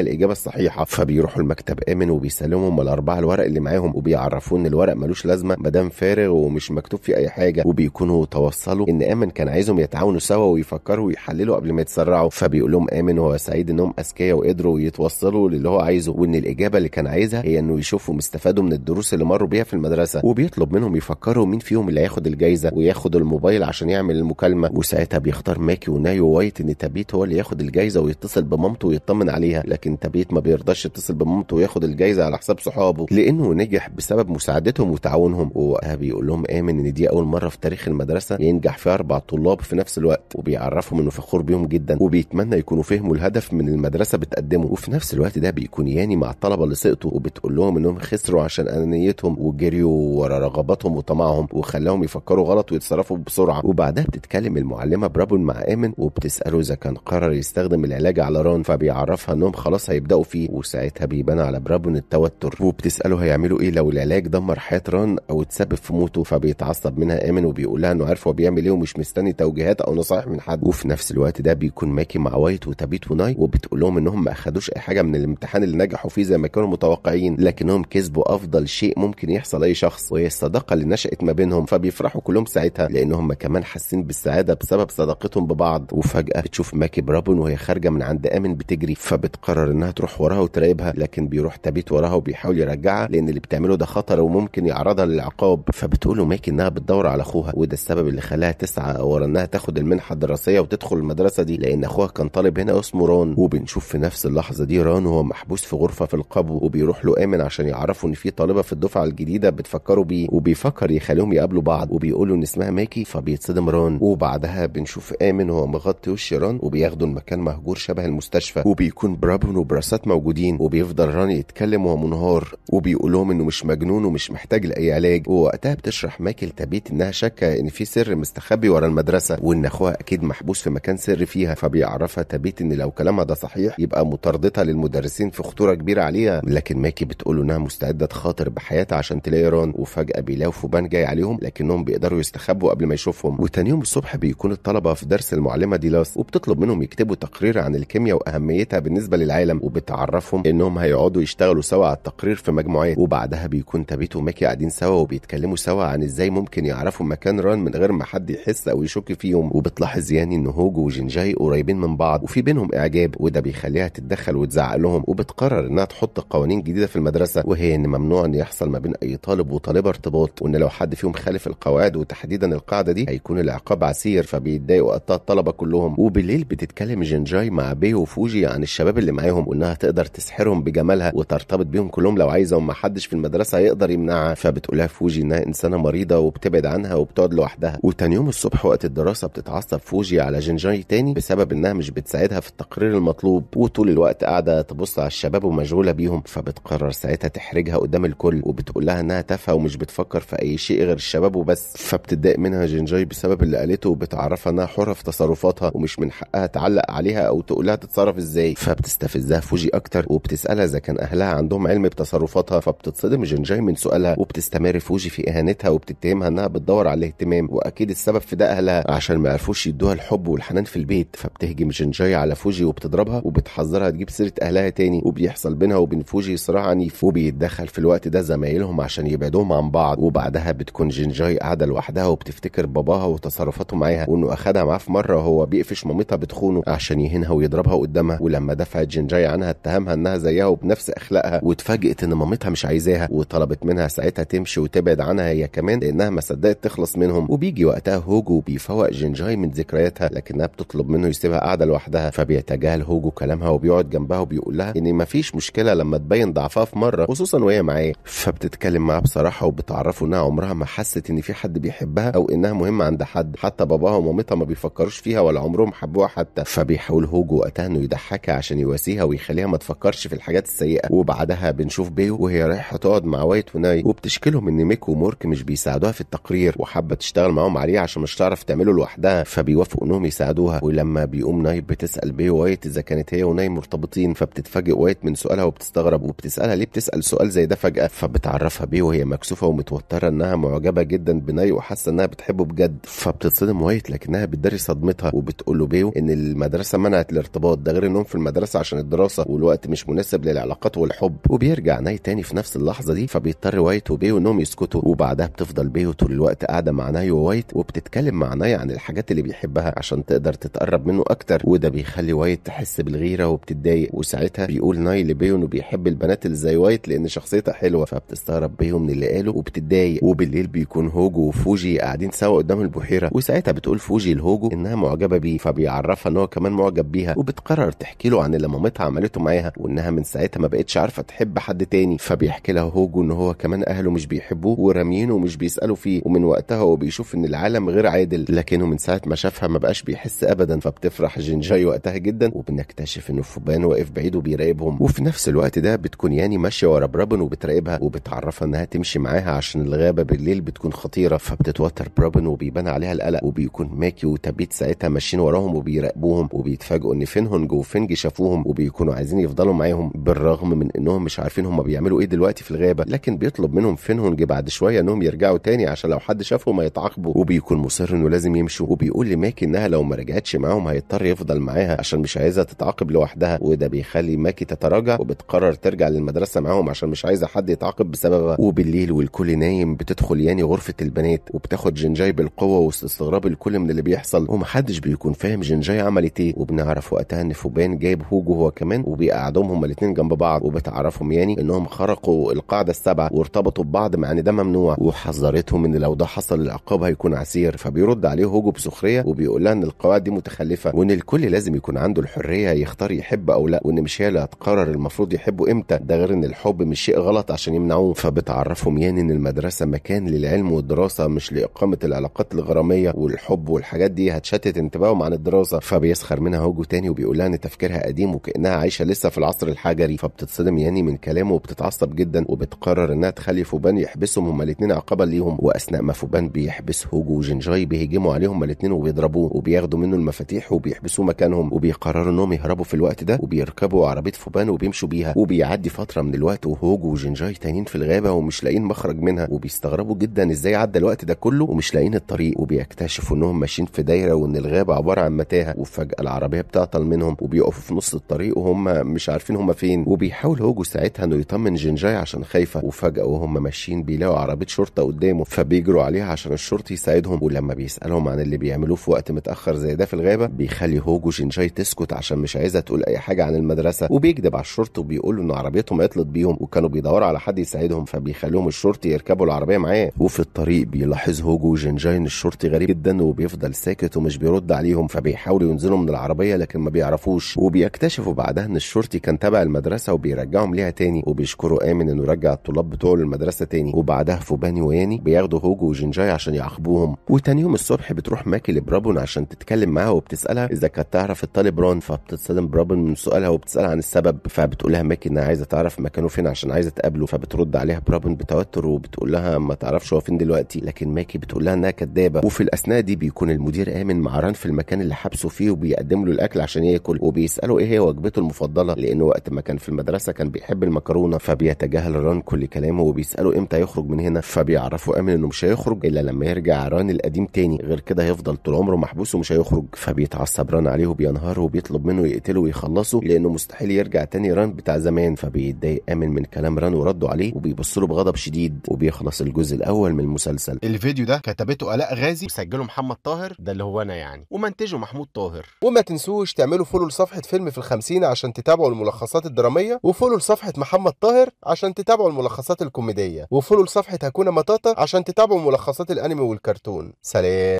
الاجابه الصحيحه فبيروحوا المكتب امن وبيسلموا هم الاربعه الورق اللي معاهم وبيعرفوه ان الورق ملوش لازمه ما دام فارغ ومش مكتوب فيه اي حاجه وبيكونوا توصلوا ان امن كان عايزهم يتعاونوا سوا ويفكروا ويحللوا قبل ما يتسرعوا فبيقول لهم امن هو سعيد انهم اذكياء وقدروا يتوصلوا للي هو عايزه وان الاجابه اللي كان عايزها هي انه يشوفوا مستفادوا من الدروس اللي مروا بيها في المدرسه وبيطلب منهم يفكروا مين فيهم اللي هياخد الجايزه وياخد الموبايل عشان يعمل المكالمه وساعتها بيختار ماكي ونايو وايت ان تابيت هو اللي ياخد الجايزه ويتصل بمامته ويطمن عليها لكن تابيت ما بيرضاش يتصل بمامته وياخد الجايزه على حساب صحابه لانه نجح بسبب مساعدتهم وتعاونهم ووقتها بيقول لهم امن ان دي اول مره في تاريخ المدرسه ينجح فيها اربع طلاب في نفس الوقت وبيعرفهم انه فخور بيهم جدا وبيتمنى يكونوا فهموا الهدف من المدرسه بتقدمه وفي نفس الوقت ده بيكون ياني مع الطلبه اللي سقطوا وبتقول لهم انهم خسروا عشان انانيتهم وجريوا ورا رغباتهم وطمعهم وخلاهم يفكروا غلط ويتصرفوا بسرعه وبعدها بتتكلم المعلمة برابون مع آمن وبتسأله إذا كان قرر يستخدم العلاج على ران فبيعرفها إنهم خلاص هيبدأوا فيه وساعتها بيبان على برابون التوتر وبتسأله هيعملوا إيه لو العلاج دمر حياة ران أو اتسبب في موته فبيتعصب منها آمن لها إنه عارف هو بيعمل إيه ومش مستني توجيهات أو نصائح من حد وفي نفس الوقت ده بيكون ماكي مع وايت وتابيت وناي وبتقول لهم إنهم ما أخدوش أي حاجة من الامتحان اللي نجحوا فيه زي ما كانوا متوقعين لكنهم كسبوا أفضل شيء ممكن يحصل لاي شخص وهي الصداقة اللي نشأت ما بينهم فبيفرحوا كلهم ساعتها لأنهم ما كمان حاسين بالسعاده بسبب صداقتهم ببعض وفجاه بتشوف ماكي برابون وهي خارجه من عند امن بتجري فبتقرر انها تروح وراها وتراقبها لكن بيروح تابيت وراها وبيحاول يرجعها لان اللي بتعمله ده خطر وممكن يعرضها للعقاب فبتقوله ماكي انها بتدور على اخوها وده السبب اللي خلاها تسعى ورا انها تاخد المنحه الدراسيه وتدخل المدرسه دي لان اخوها كان طالب هنا اسمه ران وبنشوف في نفس اللحظه دي ران وهو محبوس في غرفه في القبو وبيروح له امن عشان يعرفوا ان في طالبه في الدفعه الجديده بتفكروا بيه وبيفكر يخليهم يقابلوا بعض وبيقولوا ان اسمها ماكي فبي بيتصدم ران وبعدها بنشوف آمن هو مغطي وش ران وبياخدوا المكان مهجور شبه المستشفى وبيكون برابون وبراسات موجودين وبيفضل ران يتكلم وهو منهار وبيقول لهم انه مش مجنون ومش محتاج لاي علاج ووقتها بتشرح مايكل تابيت انها شاكه ان في سر مستخبي ورا المدرسه وان اخوها اكيد محبوس في مكان سر فيها فبيعرفها تابيت ان لو كلامها ده صحيح يبقى مطاردتها للمدرسين في خطوره كبيره عليها لكن ماكي بتقول انها مستعده تخاطر بحياتها عشان تلاقي ران وفجاه بيلاقوا فوبان جاي عليهم لكنهم بيقدروا يستخبوا قبل ما يشوفوا لكم وتاني يوم الصبح بيكون الطلبه في درس المعلمه ديلاس وبتطلب منهم يكتبوا تقرير عن الكيمياء واهميتها بالنسبه للعالم وبتعرفهم انهم هيقعدوا يشتغلوا سوا على التقرير في مجموعات وبعدها بيكون تابيت وماكي قاعدين سوا وبيتكلموا سوا عن ازاي ممكن يعرفوا مكان ران من غير ما حد يحس او يشك فيهم وبتلاحظ يعني ان هوجو وجينجاي قريبين من بعض وفي بينهم اعجاب وده بيخليها تتدخل وتزعق لهم وبتقرر انها تحط قوانين جديده في المدرسه وهي ان ممنوع ان يحصل ما بين اي طالب وطالبه ارتباط وان لو حد فيهم خالف القواعد وتحديدا القاعده دي هيكون العقاب عسير فبيتضايقوا وقتها الطلبه كلهم وبالليل بتتكلم جينجاي مع بيه وفوجي عن الشباب اللي معاهم وانها تقدر تسحرهم بجمالها وترتبط بيهم كلهم لو عايزه حدش في المدرسه يقدر يمنعها فبتقولها فوجي انها انسانه مريضه وبتبعد عنها وبتقعد لوحدها وتاني يوم الصبح وقت الدراسه بتتعصب فوجي على جينجاي تاني بسبب انها مش بتساعدها في التقرير المطلوب وطول الوقت قاعده تبص على الشباب ومشغوله بيهم فبتقرر ساعتها تحرجها قدام الكل وبتقول لها انها تافهه ومش بتفكر في اي شيء غير الشباب وبس فبتضايق منها جنجاي بسبب اللي قالته وبتعرفها انها حره في تصرفاتها ومش من حقها تعلق عليها او تقولها تتصرف ازاي فبتستفزها فوجي اكتر وبتسالها اذا كان اهلها عندهم علم بتصرفاتها فبتتصدم جينجاي من سؤالها وبتستمر فوجي في اهانتها وبتتهمها انها بتدور على الاهتمام واكيد السبب في ده اهلها عشان ما يعرفوش يدوها الحب والحنان في البيت فبتهجم جينجاي على فوجي وبتضربها وبتحذرها تجيب سيره اهلها تاني وبيحصل بينها وبين فوجي صراع عنيف وبيتدخل في الوقت ده زمايلهم عشان يبعدوهم عن بعض وبعدها بتكون جينجاي قاعده لوحدها وبتفتكر باباها باباها وتصرفاته معاها وانه اخدها معاه في مره وهو بيقفش مامتها بتخونه عشان يهينها ويضربها قدامها ولما دفعت جنجاي عنها اتهمها انها زيها وبنفس اخلاقها واتفاجئت ان مامتها مش عايزاها وطلبت منها ساعتها تمشي وتبعد عنها هي كمان لانها ما صدقت تخلص منهم وبيجي وقتها هوجو بيفوق جنجاي من ذكرياتها لكنها بتطلب منه يسيبها قاعده لوحدها فبيتجاهل هوجو كلامها وبيقعد جنبها وبيقول لها ان مفيش مشكله لما تبين ضعفها في مره خصوصا وهي معاه فبتتكلم معاه بصراحه وبتعرفه انها عمرها ما حست ان في حد بيحبها او انها مهمه مهم عند حد حتى باباها ومامتها ما بيفكروش فيها ولا عمرهم حبوها حتى فبيحاول هوجو وقتها انه يضحكها عشان يواسيها ويخليها ما تفكرش في الحاجات السيئة وبعدها بنشوف بيو وهي رايحة تقعد مع وايت وناي وبتشكلهم ان ميك ومورك مش بيساعدوها في التقرير وحابة تشتغل معاهم عليه عشان مش تعرف تعمله لوحدها فبيوافقوا انهم يساعدوها ولما بيقوم ناي بتسأل بيو وايت اذا كانت هي وناي مرتبطين فبتتفاجئ وايت من سؤالها وبتستغرب وبتسألها ليه بتسأل سؤال زي ده فجأة فبتعرفها بيه وهي مكسوفة ومتوترة انها معجبة جدا بناي وحاسة انها بتحبه بجد بجد فبتتصدم وايت لكنها بتداري صدمتها وبتقول له بيو ان المدرسه منعت الارتباط ده غير انهم في المدرسه عشان الدراسه والوقت مش مناسب للعلاقات والحب وبيرجع ناي تاني في نفس اللحظه دي فبيضطر وايت وبيو انهم يسكتوا وبعدها بتفضل بيو طول الوقت قاعده مع ناي ووايت وبتتكلم مع ناي عن الحاجات اللي بيحبها عشان تقدر تتقرب منه اكتر وده بيخلي وايت تحس بالغيره وبتتضايق وساعتها بيقول ناي لبيو انه بيحب البنات اللي زي وايت لان شخصيتها حلوه فبتستغرب بيو من اللي قاله وبتتضايق وبالليل بيكون هوجو وفوجي قاعدين سوا قدام قدام البحيره وساعتها بتقول فوجي لهوجو انها معجبه بيه فبيعرفها ان هو كمان معجب بيها وبتقرر تحكي له عن اللي مامتها عملته معاها وانها من ساعتها ما بقتش عارفه تحب حد تاني فبيحكي لها هوجو ان هو كمان اهله مش بيحبوه وراميينه ومش بيسالوا فيه ومن وقتها هو بيشوف ان العالم غير عادل لكنه من ساعه ما شافها ما بقاش بيحس ابدا فبتفرح جينجاي وقتها جدا وبنكتشف انه فوبان واقف بعيد وبيراقبهم وفي نفس الوقت ده بتكون يعني ماشيه ورا برابن وبتراقبها وبتعرفها انها تمشي معاها عشان الغابه بالليل بتكون خطيره فبتتوتر برابن وبي بيبان عليها القلق وبيكون ماكي وتابيت ساعتها ماشيين وراهم وبيراقبوهم وبيتفاجئوا ان فين هونج وفينج شافوهم وبيكونوا عايزين يفضلوا معاهم بالرغم من انهم مش عارفين هم بيعملوا ايه دلوقتي في الغابه لكن بيطلب منهم فين هونج بعد شويه انهم يرجعوا تاني عشان لو حد شافهم هيتعاقبوا وبيكون مصر انه لازم يمشوا وبيقول لماكي انها لو ما رجعتش معاهم هيضطر يفضل معاها عشان مش عايزها تتعاقب لوحدها وده بيخلي ماكي تتراجع وبتقرر ترجع للمدرسه معاهم عشان مش عايزه حد يتعاقب بسببها وبالليل والكل نايم بتدخل ياني غرفه البنات وبتاخد جنجاي بالقوة بقوة وسط استغراب الكل من اللي بيحصل ومحدش بيكون فاهم جنجاي عملت ايه وبنعرف وقتها ان فوبان جايب هوجو هو كمان وبيقعدهم هما الاتنين جنب بعض وبتعرفهم يعني انهم خرقوا القاعدة السبعة وارتبطوا ببعض مع ان ده ممنوع وحذرتهم ان لو ده حصل العقاب هيكون عسير فبيرد عليه هوجو بسخرية وبيقول لها ان القواعد دي متخلفة وان الكل لازم يكون عنده الحرية يختار يحب او لا وان مش هي اللي هتقرر المفروض يحبه امتى ده غير ان الحب مش شيء غلط عشان يمنعوه فبتعرفهم يعني ان المدرسة مكان للعلم والدراسة مش لإقامة العلاقات العلاقات الغراميه والحب والحاجات دي هتشتت انتباههم عن الدراسه فبيسخر منها هوجو تاني وبيقول لها ان تفكيرها قديم وكانها عايشه لسه في العصر الحجري فبتتصدم ياني من كلامه وبتتعصب جدا وبتقرر انها تخلي فوبان يحبسهم هما الاثنين عقابا ليهم واثناء ما فوبان بيحبس هوجو وجينجاي بيهجموا عليهم الاثنين وبيضربوه وبياخدوا منه المفاتيح وبيحبسوه مكانهم وبيقرروا انهم يهربوا في الوقت ده وبيركبوا عربيه فوبان وبيمشوا بيها وبيعدي فتره من الوقت وهوجو وجينجاي تانيين في الغابه ومش لاقيين مخرج منها وبيستغربوا جدا ازاي عدى الوقت ده كله ومش لاقيين الطريق الطريق وبيكتشفوا انهم ماشيين في دايره وان الغابه عباره عن متاهه وفجاه العربيه بتعطل منهم وبيقفوا في نص الطريق وهم مش عارفين هم فين وبيحاول هوجو ساعتها انه يطمن جينجاي عشان خايفه وفجاه وهم ماشيين بيلاقوا عربيه شرطه قدامه فبيجروا عليها عشان الشرطي يساعدهم ولما بيسالهم عن اللي بيعملوه في وقت متاخر زي ده في الغابه بيخلي هوجو جنجاي تسكت عشان مش عايزه تقول اي حاجه عن المدرسه وبيكذب على الشرطه وبيقول له ان عربيتهم عطلت بيهم وكانوا بيدوروا على حد يساعدهم فبيخليهم الشرطي يركبوا العربيه معاه وفي الطريق بيلاحظ هوجو ان الشرطي غريب جدا وبيفضل ساكت ومش بيرد عليهم فبيحاولوا ينزلوا من العربيه لكن ما بيعرفوش وبيكتشفوا بعدها ان الشرطي كان تبع المدرسه وبيرجعهم ليها تاني وبيشكروا امن انه رجع الطلاب بتوعه للمدرسه تاني وبعدها فوباني وياني بياخدوا هوجو وجنجاي عشان يعاقبوهم وتاني يوم الصبح بتروح ماكي لبرابون عشان تتكلم معاها وبتسالها اذا كانت تعرف الطالب ران فبتتصدم برابون من سؤالها وبتسالها عن السبب فبتقولها ماكي انها عايزه تعرف مكانه فين عشان عايزه تقابله فبترد عليها برابون بتوتر وبتقول لها ما تعرفش هو فين دلوقتي لكن ماكي بتقول لها انها كانت الكدابه وفي الاثناء دي بيكون المدير امن معران في المكان اللي حبسه فيه وبيقدم له الاكل عشان ياكل وبيساله ايه هي وجبته المفضله لانه وقت ما كان في المدرسه كان بيحب المكرونه فبيتجاهل ران كل كلامه وبيساله امتى يخرج من هنا فبيعرفه امن انه مش هيخرج الا لما يرجع ران القديم تاني غير كده هيفضل طول عمره محبوس ومش هيخرج فبيتعصب ران عليه وبينهار وبيطلب منه يقتله ويخلصه لانه مستحيل يرجع تاني ران بتاع زمان فبيتضايق امن من كلام ران ورده عليه وبيبص له بغضب شديد وبيخلص الجزء الاول من المسلسل الفيديو ده كتبته علاء غازي وسجله محمد طاهر ده اللي هو انا يعني ومنتجه محمود طاهر وما تنسوش تعملوا فولو لصفحه فيلم في الخمسين عشان تتابعوا الملخصات الدراميه وفولو لصفحه محمد طاهر عشان تتابعوا الملخصات الكوميديه وفولو لصفحه هكونا مطاطا عشان تتابعوا ملخصات الانمي والكرتون سلام